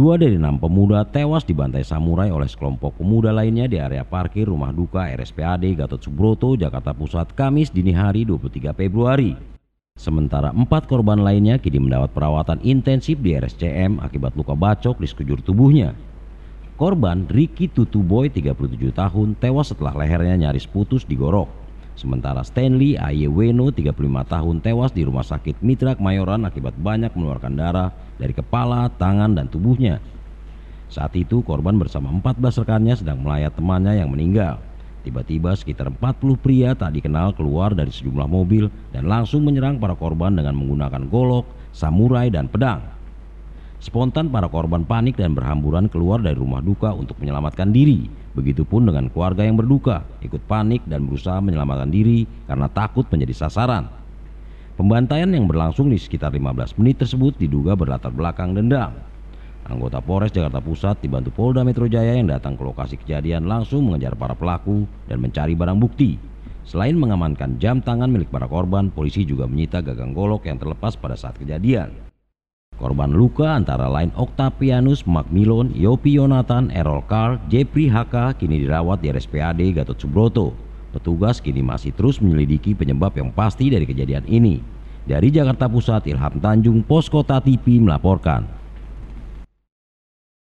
Dua dari enam pemuda tewas dibantai samurai oleh sekelompok pemuda lainnya di area parkir rumah duka RSPAD Gatot Subroto, Jakarta Pusat, Kamis dini hari 23 Februari. Sementara empat korban lainnya kini mendapat perawatan intensif di RSCM akibat luka bacok di sekujur tubuhnya. Korban Riki Tutuboy 37 tahun tewas setelah lehernya nyaris putus digorok. Sementara Stanley Ayeweno 35 tahun tewas di rumah sakit Mitra Kemayoran akibat banyak mengeluarkan darah dari kepala, tangan, dan tubuhnya. Saat itu korban bersama 14 rekannya sedang melayat temannya yang meninggal. Tiba-tiba sekitar 40 pria tak dikenal keluar dari sejumlah mobil dan langsung menyerang para korban dengan menggunakan golok, samurai, dan pedang. Spontan para korban panik dan berhamburan keluar dari rumah duka untuk menyelamatkan diri. Begitupun dengan keluarga yang berduka, ikut panik dan berusaha menyelamatkan diri karena takut menjadi sasaran. Pembantaian yang berlangsung di sekitar 15 menit tersebut diduga berlatar belakang dendam. Anggota Polres Jakarta Pusat dibantu Polda Metro Jaya yang datang ke lokasi kejadian langsung mengejar para pelaku dan mencari barang bukti. Selain mengamankan jam tangan milik para korban, polisi juga menyita gagang golok yang terlepas pada saat kejadian. Korban luka antara lain Octavianus Macmillan, Yopi Yonatan, Errol Carr, Jepri HK kini dirawat di RSPAD Gatot Subroto. Petugas kini masih terus menyelidiki penyebab yang pasti dari kejadian ini. Dari Jakarta Pusat, Ilham Tanjung, Poskota TV melaporkan.